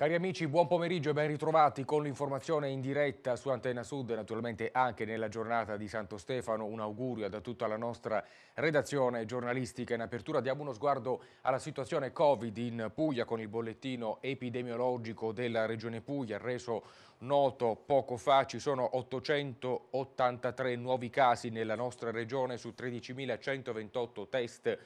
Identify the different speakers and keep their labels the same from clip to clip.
Speaker 1: Cari amici, buon pomeriggio e ben ritrovati con l'informazione in diretta su Antena Sud e naturalmente anche nella giornata di Santo Stefano. Un augurio da tutta la nostra redazione giornalistica. In apertura diamo uno sguardo alla situazione Covid in Puglia con il bollettino epidemiologico della Regione Puglia reso noto poco fa. Ci sono 883 nuovi casi nella nostra regione su 13.128 test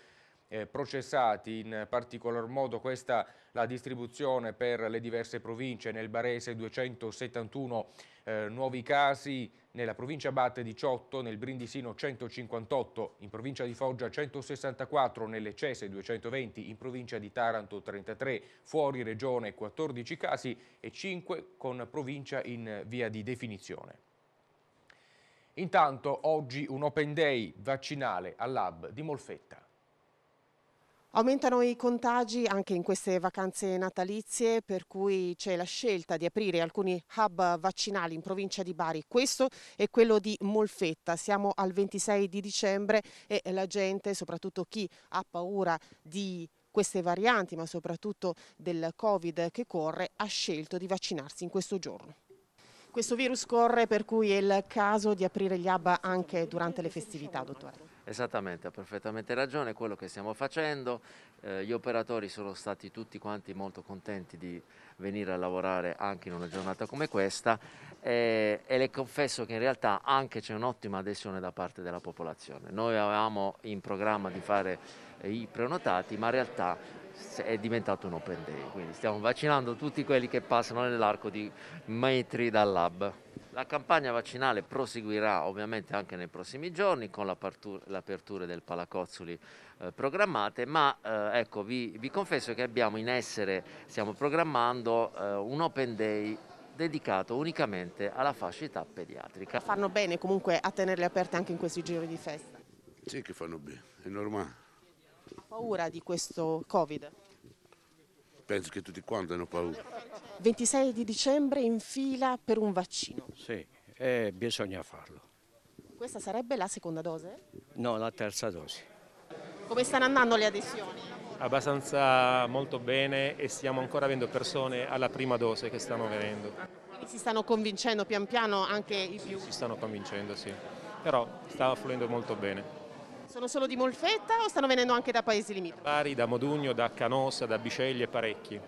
Speaker 1: eh, processati, in particolar modo questa la distribuzione per le diverse province, nel Barese 271 eh, nuovi casi, nella provincia Batte 18, nel Brindisino 158, in provincia di Foggia 164, nelle Cese 220, in provincia di Taranto 33, fuori regione 14 casi e 5 con provincia in via di definizione. Intanto oggi un open day vaccinale al lab di Molfetta.
Speaker 2: Aumentano i contagi anche in queste vacanze natalizie, per cui c'è la scelta di aprire alcuni hub vaccinali in provincia di Bari. Questo è quello di Molfetta. Siamo al 26 di dicembre e la gente, soprattutto chi ha paura di queste varianti, ma soprattutto del Covid che corre, ha scelto di vaccinarsi in questo giorno. Questo virus corre, per cui è il caso di aprire gli hub anche durante le festività, dottore.
Speaker 3: Esattamente, ha perfettamente ragione, quello che stiamo facendo, eh, gli operatori sono stati tutti quanti molto contenti di venire a lavorare anche in una giornata come questa eh, e le confesso che in realtà anche c'è un'ottima adesione da parte della popolazione. Noi avevamo in programma di fare eh, i prenotati ma in realtà è diventato un open day, quindi stiamo vaccinando tutti quelli che passano nell'arco di metri dal lab. La campagna vaccinale proseguirà ovviamente anche nei prossimi giorni con l'apertura del Palacozzuli eh, programmate, ma eh, ecco, vi, vi, confesso che abbiamo in essere, stiamo programmando eh, un open day dedicato unicamente alla fascia età pediatrica. Fanno
Speaker 2: bene comunque a tenerle aperte anche in questi giorni di festa?
Speaker 3: Sì che fanno bene, è normale.
Speaker 2: Ha paura di questo Covid?
Speaker 4: penso che tutti quanti hanno paura.
Speaker 2: 26 di dicembre in fila per un vaccino.
Speaker 4: Sì, eh, bisogna farlo.
Speaker 2: Questa sarebbe la seconda dose?
Speaker 5: No, la terza dose.
Speaker 2: Come stanno andando le adesioni?
Speaker 5: Abbastanza molto bene e stiamo ancora avendo persone alla prima dose che stanno venendo.
Speaker 2: Quindi si stanno convincendo pian piano anche i più?
Speaker 5: si stanno convincendo, sì. Però stava fluendo molto bene.
Speaker 2: Sono solo di Molfetta o stanno venendo anche da paesi limitrofi?
Speaker 5: Da Bari, da Modugno, da Canossa, da Biceglie e parecchi.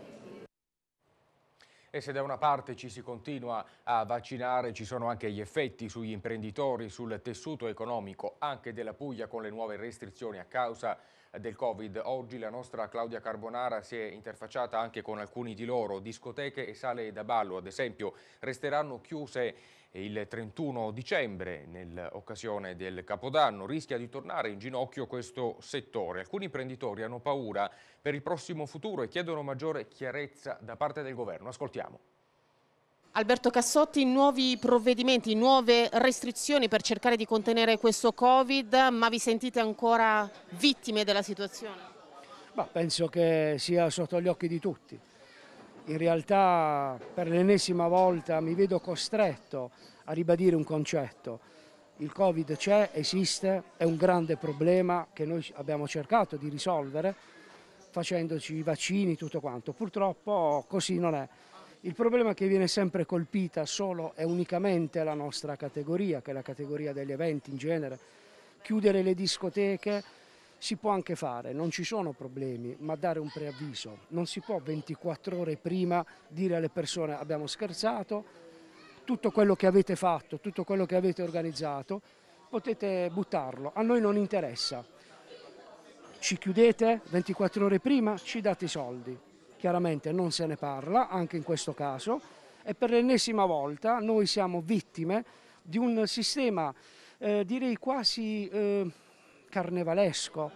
Speaker 1: E se da una parte ci si continua a vaccinare, ci sono anche gli effetti sugli imprenditori, sul tessuto economico, anche della Puglia con le nuove restrizioni a causa del Covid. Oggi la nostra Claudia Carbonara si è interfacciata anche con alcuni di loro. Discoteche e sale da ballo, ad esempio, resteranno chiuse il 31 dicembre, nell'occasione del Capodanno, rischia di tornare in ginocchio questo settore. Alcuni imprenditori hanno paura per il prossimo futuro e chiedono maggiore chiarezza da parte del governo. Ascoltiamo.
Speaker 2: Alberto Cassotti, nuovi provvedimenti, nuove restrizioni per cercare di contenere questo Covid, ma vi sentite ancora vittime della situazione?
Speaker 6: Ma penso che sia sotto gli occhi di tutti in realtà per l'ennesima volta mi vedo costretto a ribadire un concetto. Il Covid c'è, esiste, è un grande problema che noi abbiamo cercato di risolvere facendoci i vaccini, tutto quanto. Purtroppo così non è. Il problema che viene sempre colpita solo e unicamente la nostra categoria, che è la categoria degli eventi in genere. Chiudere le discoteche si può anche fare, non ci sono problemi, ma dare un preavviso. Non si può 24 ore prima dire alle persone abbiamo scherzato, tutto quello che avete fatto, tutto quello che avete organizzato, potete buttarlo, a noi non interessa. Ci chiudete 24 ore prima, ci date i soldi. Chiaramente non se ne parla, anche in questo caso, e per l'ennesima volta noi siamo vittime di un sistema, eh, direi quasi... Eh, carnevalesco,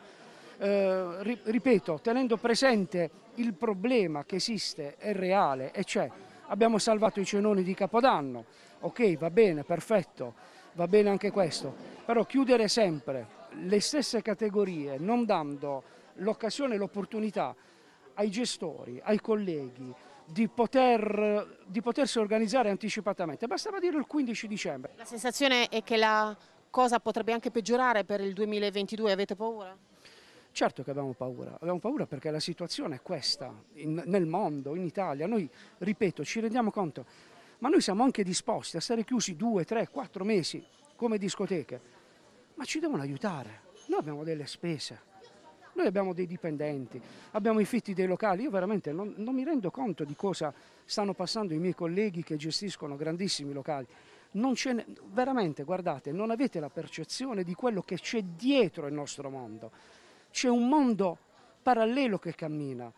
Speaker 6: eh, ripeto, tenendo presente il problema che esiste, è reale, e cioè abbiamo salvato i cenoni di Capodanno, ok, va bene, perfetto, va bene anche questo, però chiudere sempre le stesse categorie, non dando l'occasione e l'opportunità ai gestori, ai colleghi, di, poter, di, potersi organizzare anticipatamente. Bastava dire il 15 dicembre. La
Speaker 2: sensazione è che la cosa potrebbe anche peggiorare per il 2022? Avete paura?
Speaker 6: Certo che abbiamo paura, abbiamo paura perché la situazione è questa, in, nel mondo, in Italia, noi, ripeto, ci rendiamo conto, ma noi siamo anche disposti a stare chiusi due, tre, quattro mesi come discoteche, ma ci devono aiutare, noi abbiamo delle spese, noi abbiamo dei dipendenti, abbiamo i fitti dei locali, io veramente non, non mi rendo conto di cosa stanno passando i miei colleghi che gestiscono grandissimi locali, non ne... veramente, guardate, non avete la percezione di quello che c'è dietro il nostro mondo. C'è un mondo parallelo che cammina.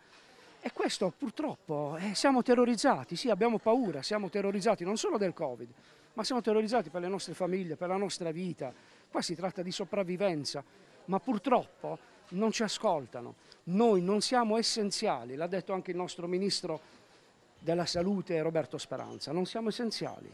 Speaker 6: E questo purtroppo eh, siamo terrorizzati, sì abbiamo paura, siamo terrorizzati non solo del Covid, ma siamo terrorizzati per le nostre famiglie, per la nostra vita. Qua si tratta di sopravvivenza, ma purtroppo non ci ascoltano. Noi non siamo essenziali, l'ha detto anche il nostro ministro della salute Roberto Speranza, non siamo essenziali.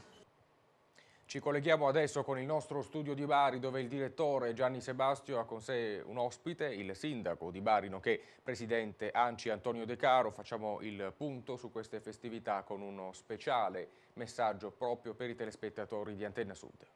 Speaker 1: Ci colleghiamo adesso con il nostro studio di Bari dove il direttore Gianni Sebastio ha con sé un ospite, il sindaco di Bari, nonché presidente Anci Antonio De Caro. Facciamo il punto su queste festività con uno speciale messaggio proprio per i telespettatori di Antenna Sud.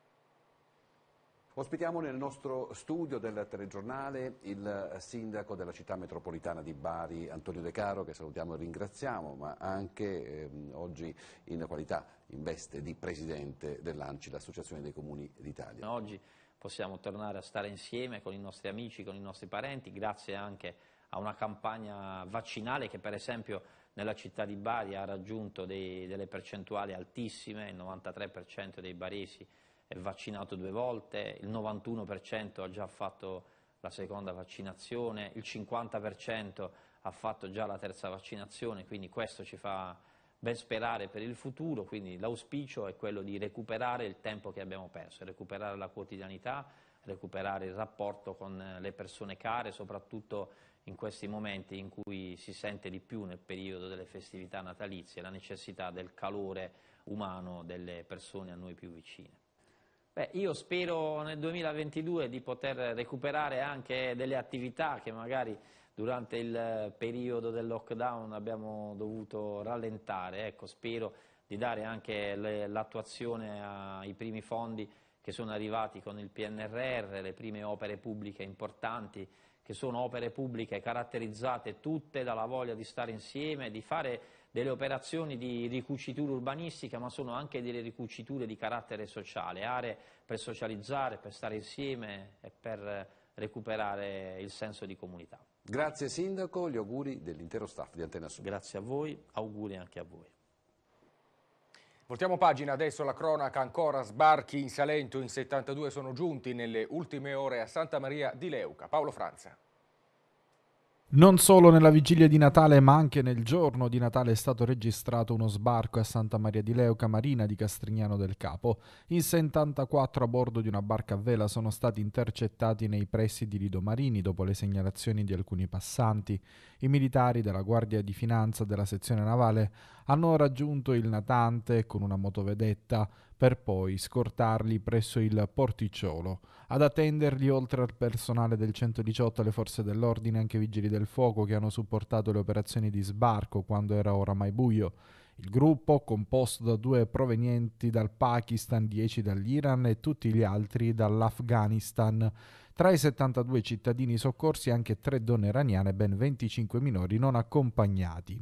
Speaker 7: Ospitiamo nel nostro studio del telegiornale il sindaco della città metropolitana di Bari, Antonio De Caro, che salutiamo e ringraziamo, ma anche ehm, oggi in qualità, in veste di presidente dell'ANCI, l'Associazione dei Comuni d'Italia.
Speaker 3: Oggi possiamo tornare a stare insieme con i nostri amici, con i nostri parenti, grazie anche a una campagna vaccinale che per esempio nella città di Bari ha raggiunto dei, delle percentuali altissime, il 93% dei baresi è vaccinato due volte, il 91% ha già fatto la seconda vaccinazione, il 50% ha fatto già la terza vaccinazione, quindi questo ci fa ben sperare per il futuro, quindi l'auspicio è quello di recuperare il tempo che abbiamo perso, recuperare la quotidianità, recuperare il rapporto con eh, le persone care, soprattutto in questi momenti in cui si sente di più nel periodo delle festività natalizie la necessità del calore umano delle persone a noi più vicine. Beh, io spero nel 2022 di poter recuperare anche delle attività che magari durante il eh, periodo del lockdown abbiamo dovuto rallentare, ecco, spero di dare anche l'attuazione ai primi fondi che sono arrivati con il PNRR, le prime opere pubbliche importanti, che sono opere pubbliche caratterizzate tutte dalla voglia di stare insieme, di fare delle operazioni di ricucitura urbanistica, ma sono anche delle ricuciture di carattere sociale, aree per socializzare, per stare insieme e per recuperare il senso di comunità. Grazie Sindaco, gli auguri dell'intero staff di Antena Sud. Grazie a voi, auguri anche a voi.
Speaker 1: Voltiamo pagina adesso alla cronaca, ancora sbarchi in Salento, in 72 sono giunti nelle ultime ore a Santa Maria di Leuca. Paolo Franza.
Speaker 8: Non solo nella vigilia di Natale, ma anche nel giorno di Natale è stato registrato uno sbarco a Santa Maria di Leuca, marina di Castrignano del Capo. I 74 a bordo di una barca a vela sono stati intercettati nei pressi di Lido Marini dopo le segnalazioni di alcuni passanti. I militari della Guardia di Finanza della sezione navale hanno raggiunto il natante con una motovedetta per poi scortarli presso il porticciolo, ad attenderli oltre al personale del 118 alle forze dell'ordine anche i vigili del fuoco che hanno supportato le operazioni di sbarco quando era oramai buio. Il gruppo, composto da due provenienti dal Pakistan, 10 dall'Iran e tutti gli altri dall'Afghanistan. Tra i 72 cittadini soccorsi anche tre donne iraniane e ben 25 minori non accompagnati.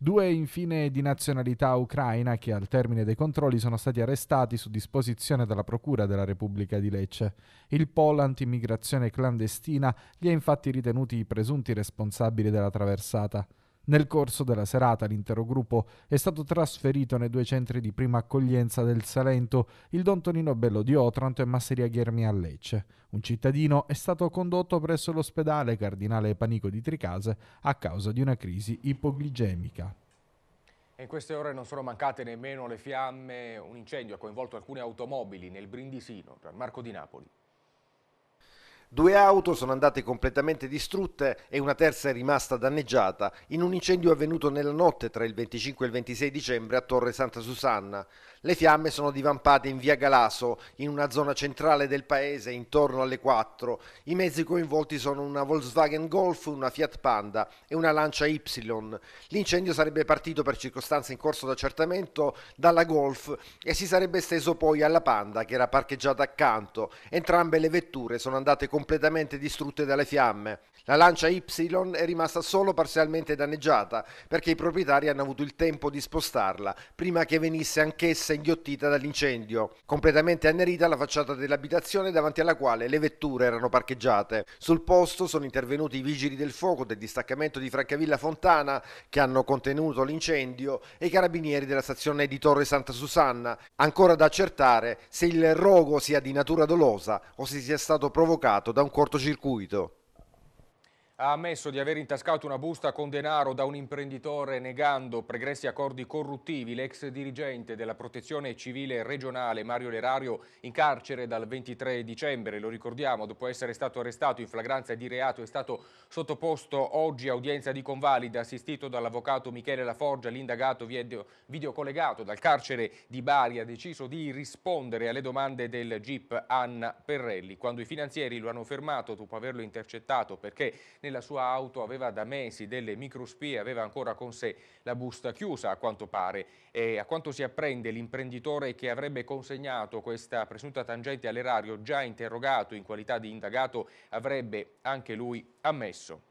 Speaker 8: Due infine di nazionalità ucraina che al termine dei controlli sono stati arrestati su disposizione della Procura della Repubblica di Lecce. Il Pol antimmigrazione clandestina li ha infatti ritenuti i presunti responsabili della traversata. Nel corso della serata l'intero gruppo è stato trasferito nei due centri di prima accoglienza del Salento, il Don Tonino Bello di Otranto e Masseria Ghermi a Lecce. Un cittadino è stato condotto presso l'ospedale Cardinale Panico di Tricase a causa di una crisi ipoglicemica.
Speaker 1: In queste ore non sono mancate nemmeno le fiamme, un incendio ha coinvolto alcune automobili nel Brindisino, tra Marco di Napoli.
Speaker 9: Due auto sono andate completamente distrutte e una terza è rimasta danneggiata in un incendio avvenuto nella notte tra il 25 e il 26 dicembre a Torre Santa Susanna. Le fiamme sono divampate in via Galasso, in una zona centrale del paese, intorno alle 4. I mezzi coinvolti sono una Volkswagen Golf, una Fiat Panda e una Lancia Y. L'incendio sarebbe partito per circostanze in corso d'accertamento dalla Golf e si sarebbe esteso poi alla Panda che era parcheggiata accanto. Entrambe le vetture sono andate con completamente distrutte dalle fiamme. La lancia Y è rimasta solo parzialmente danneggiata perché i proprietari hanno avuto il tempo di spostarla prima che venisse anch'essa inghiottita dall'incendio. Completamente annerita la facciata dell'abitazione davanti alla quale le vetture erano parcheggiate. Sul posto sono intervenuti i vigili del fuoco del distaccamento di Francavilla Fontana che hanno contenuto l'incendio e i carabinieri della stazione di Torre Santa Susanna, ancora da accertare se il rogo sia di natura dolosa o se sia stato provocato da un cortocircuito
Speaker 1: ha ammesso di aver intascato una busta con denaro da un imprenditore negando pregressi accordi corruttivi. L'ex dirigente della protezione civile regionale Mario Lerario in carcere dal 23 dicembre, lo ricordiamo, dopo essere stato arrestato in flagranza di reato è stato sottoposto oggi a udienza di convalida assistito dall'avvocato Michele Laforgia, l'indagato videocollegato dal carcere di Bari ha deciso di rispondere alle domande del GIP Anna Perrelli quando i finanzieri lo hanno fermato dopo averlo intercettato perché nella sua auto aveva da mesi delle microspie, aveva ancora con sé la busta chiusa a quanto pare e a quanto si apprende l'imprenditore che avrebbe consegnato questa presunta tangente all'erario già interrogato in qualità di indagato avrebbe anche lui ammesso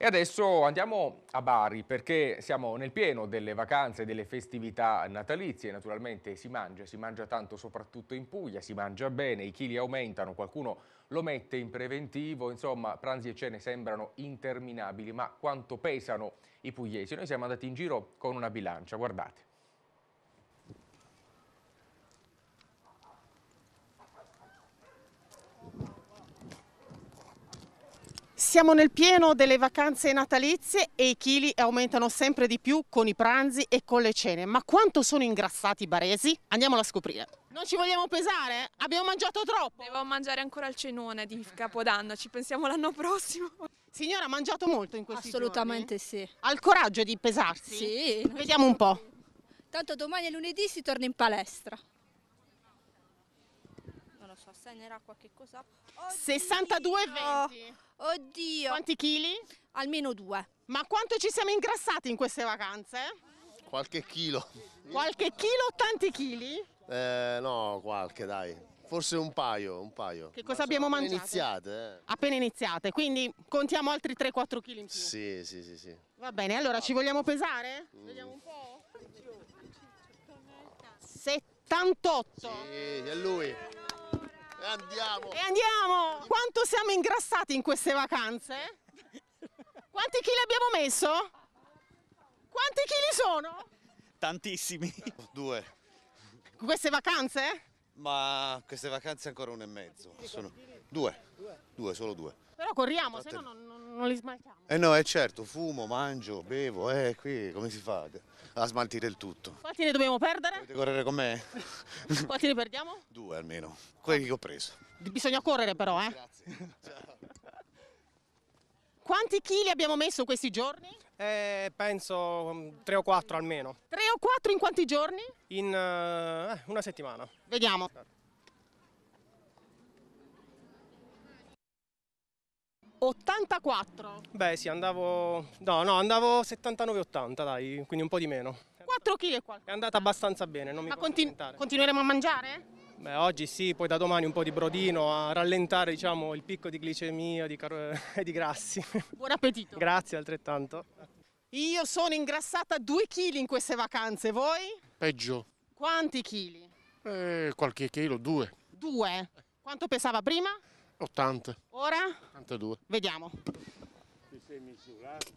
Speaker 1: e adesso andiamo a Bari perché siamo nel pieno delle vacanze delle festività natalizie, naturalmente si mangia, si mangia tanto soprattutto in Puglia, si mangia bene, i chili aumentano, qualcuno lo mette in preventivo, insomma pranzi e cene sembrano interminabili, ma quanto pesano i pugliesi? Noi siamo andati in giro con una bilancia, guardate.
Speaker 2: Siamo nel pieno delle vacanze natalizie e i chili aumentano sempre di più con i pranzi e con le cene. Ma quanto sono ingrassati i baresi? Andiamolo a scoprire. Non ci vogliamo pesare? Abbiamo mangiato troppo? Devo mangiare ancora il cenone di Capodanno, ci pensiamo l'anno prossimo. Signora, ha mangiato molto in questi Assolutamente giorni? sì. Ha il coraggio di pesarsi? Sì. Vediamo un po'.
Speaker 10: Tanto domani è lunedì si torna in palestra. Non lo so, 62,20. Oddio! Quanti chili? Almeno due.
Speaker 2: Ma quanto ci siamo ingrassati in queste vacanze?
Speaker 11: Qualche chilo.
Speaker 2: Qualche chilo o tanti chili?
Speaker 11: Eh, no, qualche dai. Forse un paio, un paio. Che cosa Ma abbiamo mangiato? Iniziate. Eh.
Speaker 2: Appena iniziate, quindi contiamo altri 3-4
Speaker 11: kg in più. Sì, sì, sì, sì.
Speaker 2: Va bene, allora ci vogliamo pesare? Mm. Vediamo un po'. 78. Sì,
Speaker 11: è lui. E andiamo! E
Speaker 2: andiamo! Quanto siamo ingrassati in queste vacanze? Quanti chili abbiamo messo? Quanti chili sono?
Speaker 5: Tantissimi. Due.
Speaker 2: Queste vacanze?
Speaker 11: Ma queste
Speaker 5: vacanze ancora uno e mezzo. Sono...
Speaker 11: Due. Due. solo due.
Speaker 2: Però corriamo, se no non, li smaltiamo.
Speaker 11: Eh no, è eh, certo, fumo, mangio, bevo, eh, qui come si fa a smaltire il tutto?
Speaker 2: Quanti ne dobbiamo perdere? Volete
Speaker 11: correre con me?
Speaker 5: Quanti ne
Speaker 2: perdiamo?
Speaker 11: Due almeno, quelli che ho preso.
Speaker 2: Bisogna correre però, eh? Grazie. Quanti chili abbiamo messo questi giorni? Eh, penso mm, tre o quattro almeno. Tre o quattro in quanti giorni? In eh, eh una settimana. Vediamo. Esatto. 84? Beh sì, andavo, no, no, andavo 79-80 dai, quindi un po' di meno. 4 kg e qualcosa? È andata abbastanza bene, non mi Ma continu continueremo a mangiare? Beh, oggi sì, poi da domani un po' di brodino, a rallentare diciamo, il picco di glicemia e di, di grassi. Buon appetito! Grazie
Speaker 12: altrettanto.
Speaker 2: Io sono ingrassata 2 kg in queste vacanze, voi? Peggio. Quanti chili?
Speaker 12: Eh, qualche chilo, due.
Speaker 2: Due? Quanto pesava prima? 80. Ora? 82. Vediamo.
Speaker 5: Ti sei misurato?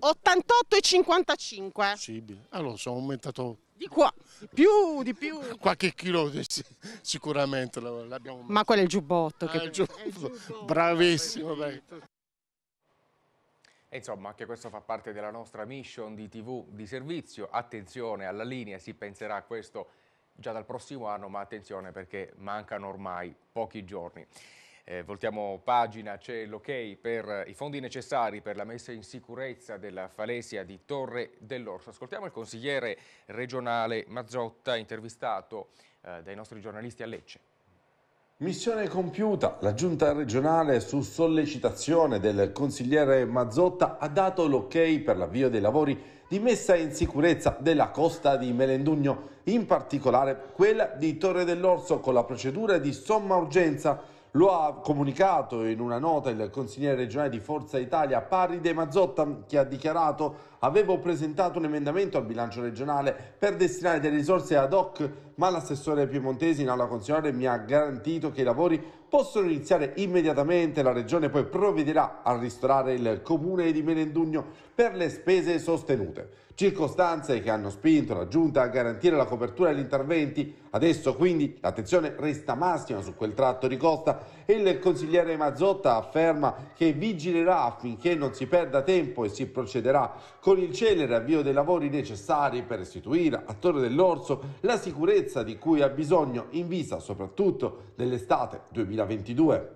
Speaker 2: 88,55. Possibile. Allora ah, sono aumentato... Di qua, di più, di più. Qualche chilo sicuramente l'abbiamo Ma quello è il giubbotto. Ah, che... il giubbotto. Il giubbotto. Bravissimo.
Speaker 1: E insomma, anche questo fa parte della nostra mission di TV di servizio. Attenzione alla linea, si penserà a questo già dal prossimo anno, ma attenzione perché mancano ormai pochi giorni. Eh, voltiamo pagina, c'è l'ok per i fondi necessari per la messa in sicurezza della falesia di Torre dell'Orso. Ascoltiamo il consigliere regionale Mazzotta intervistato eh, dai nostri giornalisti a Lecce.
Speaker 4: Missione compiuta, la giunta regionale su sollecitazione del consigliere Mazzotta ha dato l'ok per l'avvio dei lavori di messa in sicurezza della costa di Melendugno, in particolare quella di Torre dell'Orso con la procedura di somma urgenza. Lo ha comunicato in una nota il consigliere regionale di Forza Italia Parri De Mazzotta che ha dichiarato avevo presentato un emendamento al bilancio regionale per destinare delle risorse ad hoc, ma l'assessore piemontese in aula consigliare mi ha garantito che i lavori possono iniziare immediatamente. La regione poi provvederà a ristorare il comune di Melendugno per le spese sostenute. Circostanze che hanno spinto la giunta a garantire la copertura degli interventi. Adesso quindi l'attenzione resta massima su quel tratto di costa il consigliere Mazzotta afferma che vigilerà affinché non si perda tempo e si procederà con il celere avvio dei lavori necessari per restituire a Torre dell'Orso la sicurezza di cui ha bisogno in vista soprattutto dell'estate 2022.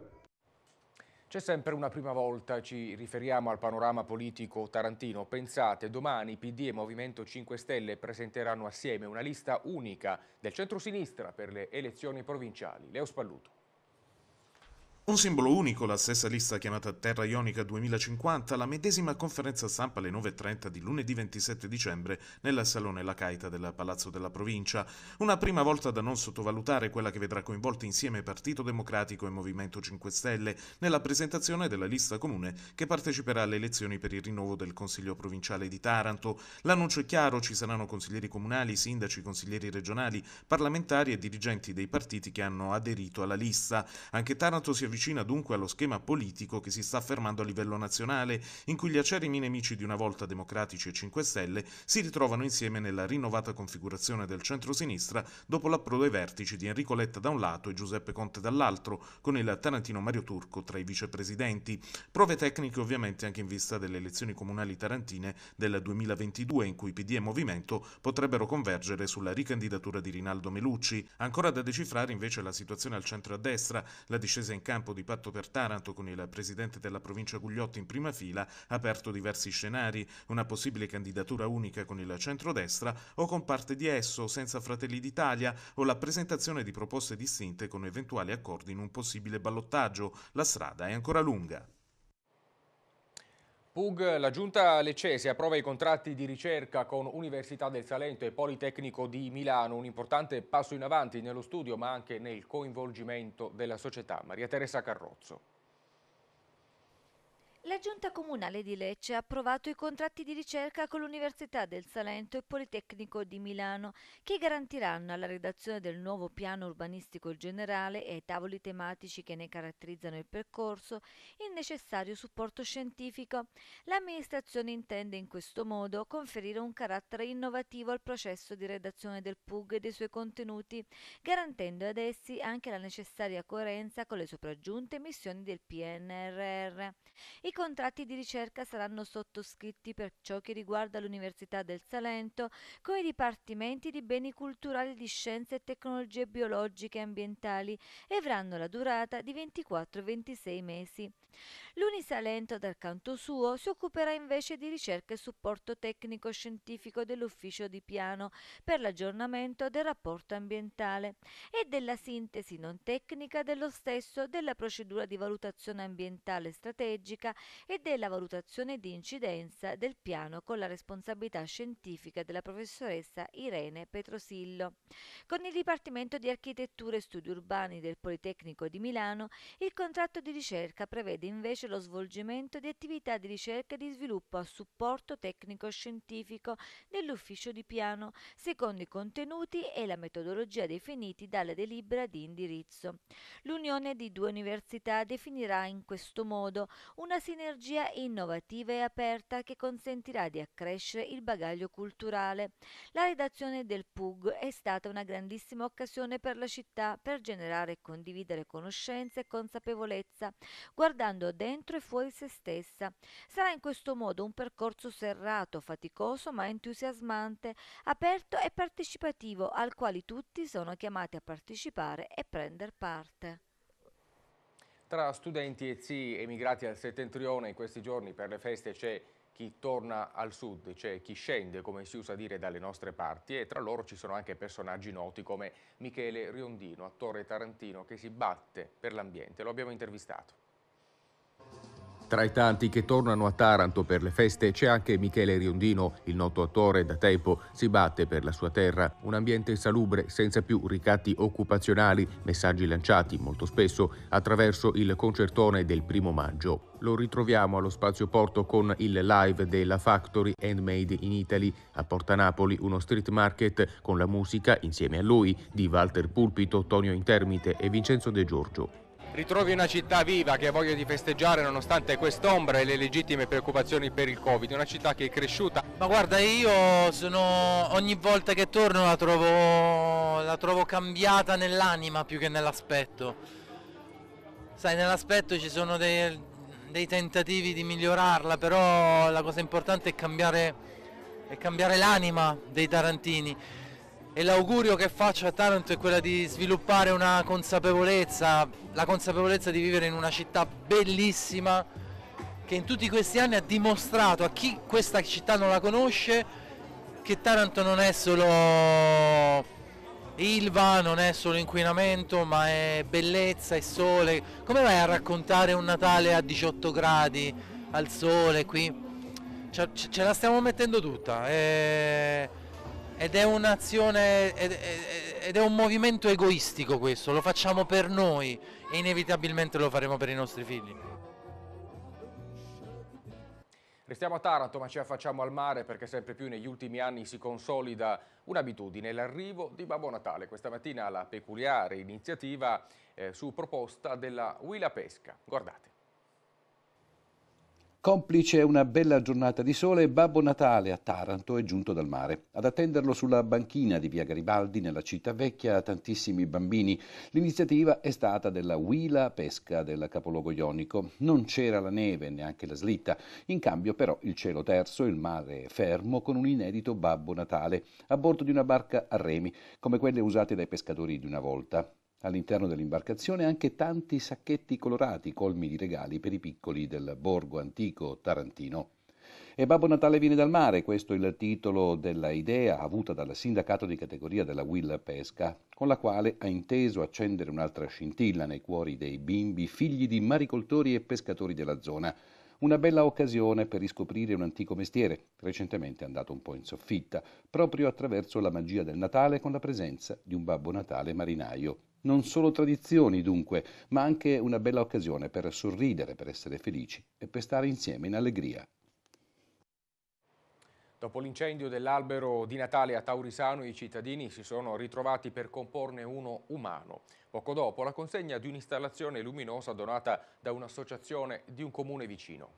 Speaker 1: C'è sempre una prima volta, ci riferiamo al panorama politico tarantino. Pensate, domani PD e Movimento 5 Stelle presenteranno assieme una lista unica del centro-sinistra per le elezioni provinciali. Leo Spalluto.
Speaker 5: Un simbolo unico, la stessa lista chiamata Terra Ionica 2050, la medesima conferenza stampa alle 9.30 di lunedì 27 dicembre nel Salone La Caita del Palazzo della Provincia. Una prima volta da non sottovalutare quella che vedrà coinvolti insieme Partito Democratico e Movimento 5 Stelle nella presentazione della lista comune che parteciperà alle elezioni per il rinnovo del Consiglio Provinciale di Taranto. L'annuncio è chiaro, ci saranno consiglieri comunali, sindaci, consiglieri regionali, parlamentari e dirigenti dei partiti che hanno aderito alla lista. Anche Taranto si è avvicina dunque allo schema politico che si sta affermando a livello nazionale, in cui gli acerimi nemici di una volta democratici e 5 Stelle si ritrovano insieme nella rinnovata configurazione del centro-sinistra dopo l'approdo ai vertici di Enrico Letta da un lato e Giuseppe Conte dall'altro, con il tarantino Mario Turco tra i vicepresidenti. Prove tecniche ovviamente anche in vista delle elezioni comunali tarantine del 2022, in cui PD e Movimento potrebbero convergere sulla ricandidatura di Rinaldo Melucci. Ancora da decifrare invece la situazione al centro a destra, la discesa in campo campo di patto per Taranto con il presidente della provincia Gugliotti in prima fila, ha aperto diversi scenari, una possibile candidatura unica con il centrodestra o con parte di esso senza Fratelli d'Italia o la presentazione di proposte distinte con eventuali accordi in un possibile ballottaggio. La strada è ancora lunga.
Speaker 1: Pug, la giunta leccese approva i contratti di ricerca con Università del Salento e Politecnico di Milano, un importante passo in avanti nello studio ma anche nel coinvolgimento della società. Maria Teresa Carrozzo.
Speaker 10: La Giunta Comunale di Lecce ha approvato i contratti di ricerca con l'Università del Salento e Politecnico di Milano che garantiranno alla redazione del nuovo piano urbanistico generale e ai tavoli tematici che ne caratterizzano il percorso il necessario supporto scientifico. L'amministrazione intende in questo modo conferire un carattere innovativo al processo di redazione del PUG e dei suoi contenuti, garantendo ad essi anche la necessaria coerenza con le sopraggiunte missioni del PNRR. I i contratti di ricerca saranno sottoscritti per ciò che riguarda l'Università del Salento con i dipartimenti di beni culturali di scienze e tecnologie biologiche e ambientali e avranno la durata di 24-26 mesi. L'Unisalento, dal canto suo, si occuperà invece di ricerca e supporto tecnico-scientifico dell'ufficio di piano per l'aggiornamento del rapporto ambientale e della sintesi non tecnica dello stesso della procedura di valutazione ambientale strategica e della valutazione di incidenza del piano con la responsabilità scientifica della professoressa Irene Petrosillo. Con il Dipartimento di Architettura e Studi Urbani del Politecnico di Milano, il contratto di ricerca prevede invece lo svolgimento di attività di ricerca e di sviluppo a supporto tecnico-scientifico dell'ufficio di piano, secondo i contenuti e la metodologia definiti dalla delibera di indirizzo. L'unione di due università definirà in questo modo una situazione sinergia innovativa e aperta che consentirà di accrescere il bagaglio culturale. La redazione del PUG è stata una grandissima occasione per la città per generare e condividere conoscenze e consapevolezza, guardando dentro e fuori se stessa. Sarà in questo modo un percorso serrato, faticoso ma entusiasmante, aperto e partecipativo al quale tutti sono chiamati a partecipare e prendere parte.
Speaker 1: Tra studenti e zii emigrati al settentrione in questi giorni per le feste c'è chi torna al sud, c'è chi scende, come si usa dire, dalle nostre parti e tra loro ci sono anche personaggi noti come Michele Riondino, attore tarantino che si batte per l'ambiente. Lo abbiamo intervistato. Tra i tanti che tornano a Taranto per le feste c'è anche Michele Riondino, il noto attore da tempo si batte per la sua terra, un ambiente salubre senza più ricatti occupazionali, messaggi lanciati molto spesso attraverso il concertone del primo maggio. Lo ritroviamo allo Spazio Porto con il live della Factory and Made in Italy, a Porta Napoli uno street market con la musica insieme a lui di Walter Pulpito, Tonio Intermite e Vincenzo De Giorgio ritrovi una città viva che ha voglia di festeggiare nonostante quest'ombra e le legittime preoccupazioni per il Covid, una città che è cresciuta.
Speaker 12: Ma guarda, io sono, ogni volta che torno la trovo, la trovo cambiata nell'anima più che nell'aspetto. Sai, nell'aspetto ci sono dei, dei, tentativi di migliorarla, però la cosa importante è cambiare, è cambiare l'anima dei tarantini e l'augurio che faccio a Taranto è quello di sviluppare una consapevolezza, la consapevolezza di vivere in una città bellissima che in tutti questi anni ha dimostrato a chi questa città non la conosce che Taranto non è solo Ilva, non è solo inquinamento, ma è bellezza e sole. Come vai a raccontare un Natale a 18 gradi al sole qui? Ce, la stiamo mettendo tutta. E eh. Ed è un'azione, ed, ed è un movimento egoistico questo, lo facciamo per noi e inevitabilmente lo faremo per i nostri figli.
Speaker 1: Restiamo a Taranto ma ci affacciamo al mare perché sempre più negli ultimi anni si consolida un'abitudine, l'arrivo di Babbo Natale. Questa mattina la peculiare iniziativa eh, su proposta della Huila Pesca. Guardate.
Speaker 7: Complice una bella giornata di sole, Babbo Natale a Taranto è giunto dal mare. Ad attenderlo sulla banchina di via Garibaldi, nella città vecchia, tantissimi bambini. L'iniziativa è stata della Huila Pesca del capoluogo ionico. Non c'era la neve, neanche la slitta. In cambio, però, il cielo terzo, il mare fermo, con un inedito Babbo Natale, a bordo di una barca a remi, come quelle usate dai pescatori di una volta. All'interno dell'imbarcazione anche tanti sacchetti colorati colmi di regali per i piccoli del borgo antico tarantino. E Babbo Natale viene dal mare, questo è il titolo della idea avuta dal sindacato di categoria della Will Pesca, con la quale ha inteso accendere un'altra scintilla nei cuori dei bimbi figli di maricoltori e pescatori della zona. Una bella occasione per riscoprire un antico mestiere, recentemente andato un po' in soffitta, proprio attraverso la magia del Natale con la presenza di un Babbo Natale marinaio. Non solo tradizioni, dunque, ma anche una bella occasione per sorridere, per essere felici e per stare insieme in allegria.
Speaker 1: Dopo l'incendio dell'albero di Natale a Taurisano, i cittadini si sono ritrovati per comporne uno umano. Poco dopo la consegna di un'installazione luminosa donata da un'associazione di un comune vicino.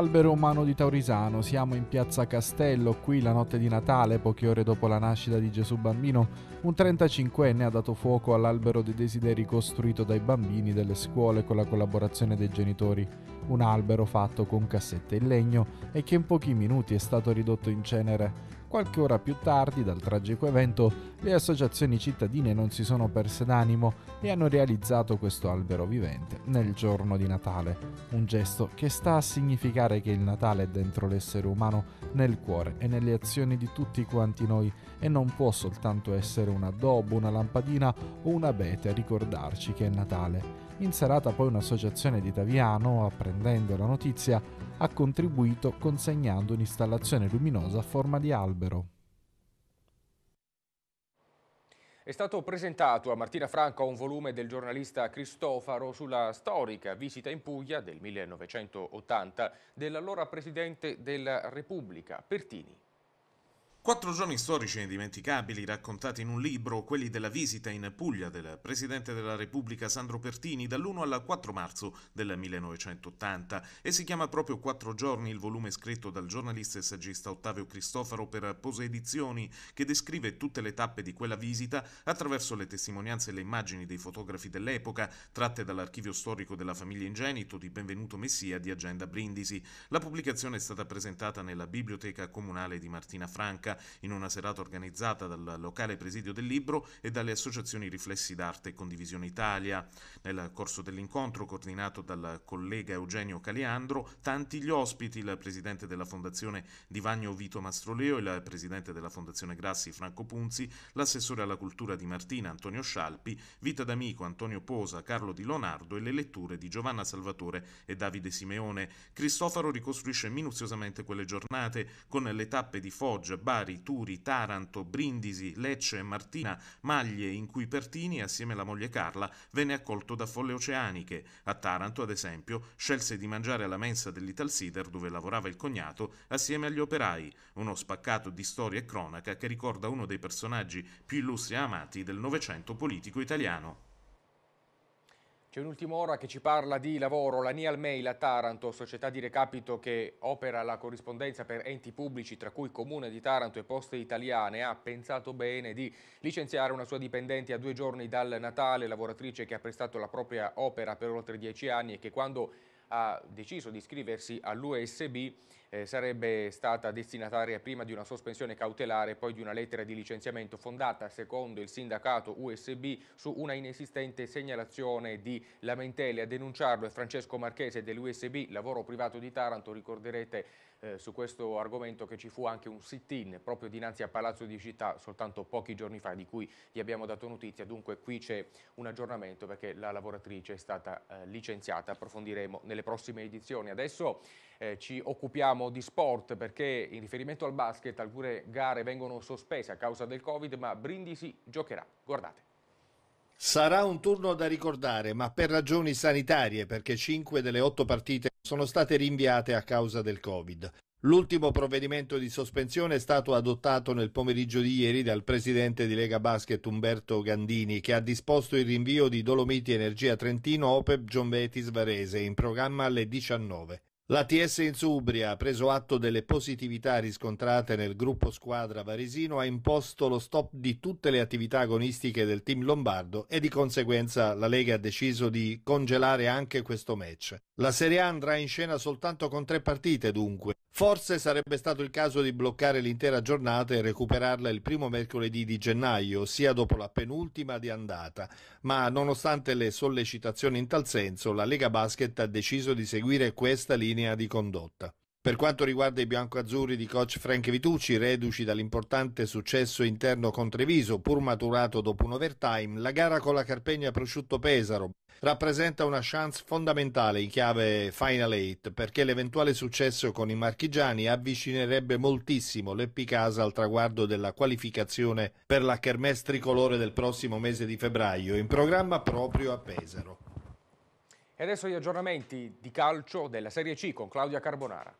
Speaker 8: all'albero umano di Taurisano, siamo in piazza Castello, qui la notte di Natale, poche ore dopo la nascita di Gesù bambino, un 35enne ha dato fuoco all'albero dei desideri costruito dai bambini delle scuole con la collaborazione dei genitori, un albero fatto con cassette in legno e che in pochi minuti è stato ridotto in cenere. Qualche ora più tardi dal tragico evento, le associazioni cittadine non si sono perse d'animo e hanno realizzato questo albero vivente nel giorno di Natale, un gesto che sta a significare che il Natale è dentro l'essere umano, nel cuore e nelle azioni di tutti quanti noi e non può soltanto essere un addobbo, una lampadina o un abete a ricordarci che è Natale. In serata poi un'associazione di Taviano, apprendendo la notizia, ha contribuito consegnando un'installazione luminosa a forma di albero.
Speaker 1: È stato presentato a Martina Franco un volume del giornalista Cristofaro sulla storica visita in Puglia del 1980 dell'allora
Speaker 5: Presidente della Repubblica, Pertini. Quattro giorni storici indimenticabili raccontati in un libro, quelli della visita in Puglia del Presidente della Repubblica Sandro Pertini dall'1 al 4 marzo del 1980 e si chiama proprio Quattro giorni il volume scritto dal giornalista e saggista Ottavio Cristofaro per Pose Edizioni che descrive tutte le tappe di quella visita attraverso le testimonianze e le immagini dei fotografi dell'epoca tratte dall'archivio storico della famiglia Ingenito di Benvenuto Messia di Agenda Brindisi. La pubblicazione è stata presentata nella Biblioteca Comunale di Martina Franca in una serata organizzata dal locale presidio del libro e dalle associazioni Riflessi d'Arte e Condivisione Italia. Nel corso dell'incontro, coordinato dal collega Eugenio Caliandro, tanti gli ospiti, il presidente della Fondazione Divagno Vito Mastroleo, il presidente della Fondazione Grassi Franco Punzi, l'assessore alla cultura di Martina Antonio Scialpi, Vita d'Amico Antonio Posa, Carlo Di Lonardo e le letture di Giovanna Salvatore e Davide Simeone. Cristoforo ricostruisce minuziosamente quelle giornate con le tappe di Foggia, Bari, Bari, Turi, Taranto, Brindisi, Lecce e Martina, Maglie in cui Pertini, assieme alla moglie Carla, venne accolto da folle oceaniche. A Taranto, ad esempio, scelse di mangiare alla mensa dell'Italsider dove lavorava il cognato assieme agli operai, uno spaccato di storia e cronaca che ricorda uno dei personaggi più illustri e amati del Novecento politico italiano.
Speaker 1: C'è un'ultima ora che ci parla di lavoro, la Nial Mail a Taranto, società di recapito che opera la corrispondenza per enti pubblici tra cui Comune di Taranto e Poste Italiane, ha pensato bene di licenziare una sua dipendente a due giorni dal Natale, lavoratrice che ha prestato la propria opera per oltre dieci anni e che quando ha deciso di iscriversi all'USB eh, sarebbe stata destinataria prima di una sospensione cautelare e poi di una lettera di licenziamento fondata, secondo il sindacato USB, su una inesistente segnalazione di lamentele. A denunciarlo è Francesco Marchese dell'USB, lavoro privato di Taranto, ricorderete eh, su questo argomento che ci fu anche un sit-in proprio dinanzi a Palazzo di Città soltanto pochi giorni fa di cui vi abbiamo dato notizia, dunque qui c'è un aggiornamento perché la lavoratrice è stata eh, licenziata, approfondiremo nelle prossime edizioni. Adesso eh, ci occupiamo di sport perché in riferimento al basket alcune gare vengono sospese a causa del Covid ma Brindisi giocherà, guardate.
Speaker 11: Sarà un turno da ricordare, ma per ragioni sanitarie, perché 5 delle 8 partite sono state rinviate a causa del Covid. L'ultimo provvedimento di sospensione è stato adottato nel pomeriggio di ieri dal presidente di Lega Basket Umberto Gandini, che ha disposto il rinvio di Dolomiti Energia Trentino OPEP Gionvetis Varese in programma alle 19. L'ATS in Subria, preso atto delle positività riscontrate nel gruppo squadra varesino, ha imposto lo stop di tutte le attività agonistiche del team lombardo e di conseguenza la Lega ha deciso di congelare anche questo match. La Serie A andrà in scena soltanto con tre partite dunque. Forse sarebbe stato il caso di bloccare l'intera giornata e recuperarla il primo mercoledì di gennaio, ossia dopo la penultima di andata, ma nonostante le sollecitazioni in tal senso, la Lega Basket ha deciso di seguire questa linea linea di condotta. Per quanto riguarda i biancoazzurri di coach Frank Vitucci, reduci dall'importante successo interno con Treviso, pur maturato dopo un overtime, la gara con la Carpegna Prosciutto Pesaro rappresenta una chance fondamentale in chiave Final 8 perché l'eventuale successo con i marchigiani avvicinerebbe moltissimo l'Eppicasa al traguardo della qualificazione per la Kermesse tricolore del prossimo mese di febbraio, in programma proprio a Pesaro.
Speaker 1: E adesso gli aggiornamenti di calcio della Serie C con Claudia Carbonara.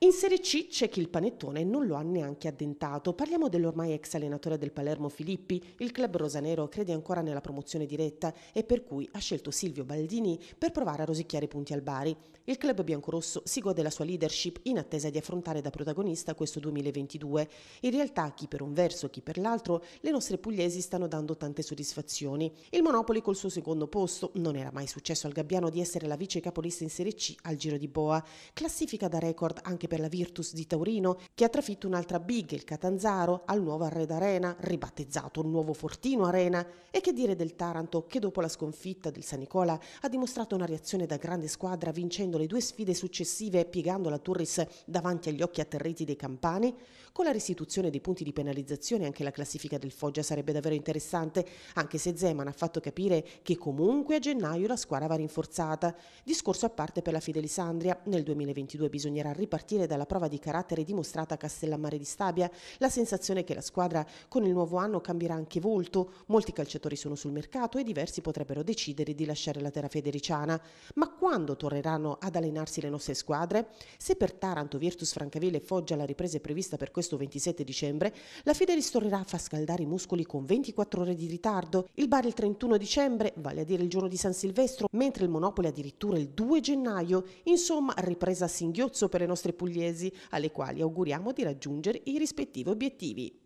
Speaker 2: In Serie C c'è chi il panettone non lo ha neanche addentato. Parliamo dell'ormai ex allenatore del Palermo Filippi. Il club rosanero crede ancora nella promozione diretta e per cui ha scelto Silvio Baldini per provare a rosicchiare i punti al Bari. Il club biancorosso si gode la sua leadership in attesa di affrontare da protagonista questo 2022. In realtà, chi per un verso, chi per l'altro, le nostre pugliesi stanno dando tante soddisfazioni. Il Monopoli col suo secondo posto non era mai successo al Gabbiano di essere la vice capolista in Serie C al Giro di Boa, classifica da record anche anche per la Virtus di Taurino, che ha trafitto un'altra big, il Catanzaro, al nuovo Arred Arena, ribattezzato Nuovo Fortino Arena. E che dire del Taranto, che dopo la sconfitta del San Nicola ha dimostrato una reazione da grande squadra vincendo le due sfide successive e piegando la Turris davanti agli occhi atterriti dei campani? Con la restituzione dei punti di penalizzazione anche la classifica del Foggia sarebbe davvero interessante, anche se Zeman ha fatto capire che comunque a gennaio la squadra va rinforzata. Discorso a parte per la Fidelisandria, nel 2022 bisognerà ripartire dalla prova di carattere dimostrata a Castellammare di Stabia. La sensazione è che la squadra con il nuovo anno cambierà anche volto, molti calciatori sono sul mercato e diversi potrebbero decidere di lasciare la terra federiciana. Ma quando torneranno ad allenarsi le nostre squadre? Se per Taranto, Virtus, Francavilla e Foggia la ripresa è prevista per questo questo 27 dicembre, la Fede ristorerà a far scaldare i muscoli con 24 ore di ritardo, il bar il 31 dicembre, vale a dire il giorno di San Silvestro, mentre il Monopoli addirittura il 2 gennaio, insomma ripresa a singhiozzo per le nostre pugliesi, alle quali auguriamo di raggiungere i rispettivi obiettivi.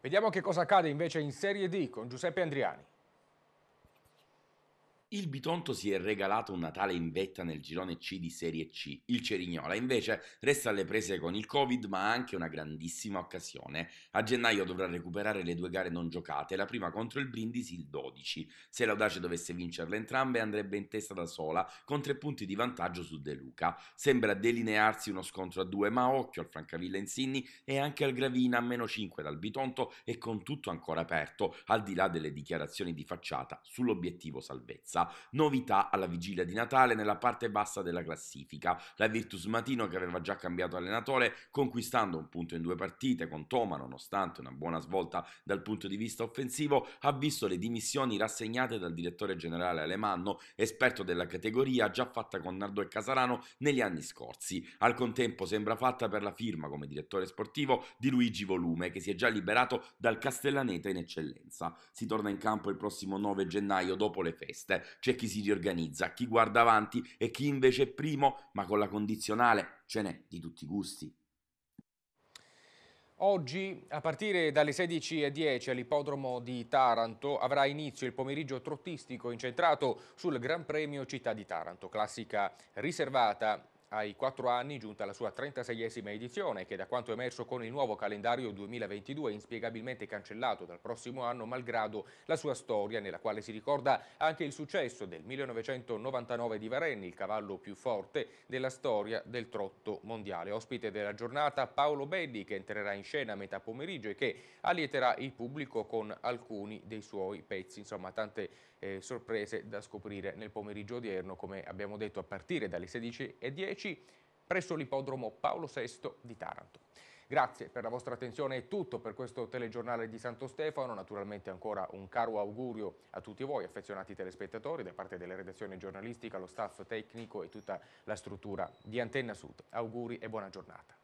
Speaker 1: Vediamo che cosa accade
Speaker 13: invece in Serie D
Speaker 1: con Giuseppe Andriani.
Speaker 13: Il Bitonto si è regalato un Natale in vetta nel girone C di Serie C. Il Cerignola invece resta alle prese con il Covid, ma ha anche una grandissima occasione. A gennaio dovrà recuperare le due gare non giocate, la prima contro il Brindisi il 12. Se l'Audace dovesse vincerle entrambe andrebbe in testa da sola con tre punti di vantaggio su De Luca. Sembra delinearsi uno scontro a due, ma occhio al Francavilla Insigni e anche al Gravina a meno 5 dal Bitonto e con tutto ancora aperto, al di là delle dichiarazioni di facciata sull'obiettivo salvezza. Monza, novità alla vigilia di Natale nella parte bassa della classifica. La Virtus Matino che aveva già cambiato allenatore conquistando un punto in due partite con Toma nonostante una buona svolta dal punto di vista offensivo ha visto le dimissioni rassegnate dal direttore generale Alemanno, esperto della categoria già fatta con Nardò e Casarano negli anni scorsi. Al contempo sembra fatta per la firma come direttore sportivo di Luigi Volume che si è già liberato dal Castellaneta in eccellenza. Si torna in campo il prossimo 9 gennaio dopo le feste c'è chi si riorganizza, chi guarda avanti e chi invece è primo, ma con la condizionale ce n'è di tutti i gusti.
Speaker 1: Oggi, a partire dalle 16.10 all'ippodromo di Taranto, avrà inizio il pomeriggio trottistico incentrato sul Gran Premio Città di Taranto, classica riservata ai quattro anni giunta la sua 36esima edizione che da quanto emerso con il nuovo calendario 2022 è inspiegabilmente cancellato dal prossimo anno malgrado la sua storia nella quale si ricorda anche il successo del 1999 di Varenni, il cavallo più forte della storia del trotto mondiale. Ospite della giornata Paolo Belli che entrerà in scena a metà pomeriggio e che allieterà il pubblico con alcuni dei suoi pezzi, insomma tante eh, sorprese da scoprire nel pomeriggio odierno, come abbiamo detto a partire dalle 16.10 presso l'ipodromo Paolo VI di Taranto. Grazie per la vostra attenzione, è tutto per questo telegiornale di Santo Stefano, naturalmente ancora un caro augurio a tutti voi affezionati telespettatori da parte della redazione giornalistica, lo staff tecnico e tutta la struttura di Antenna Sud. Auguri e buona giornata.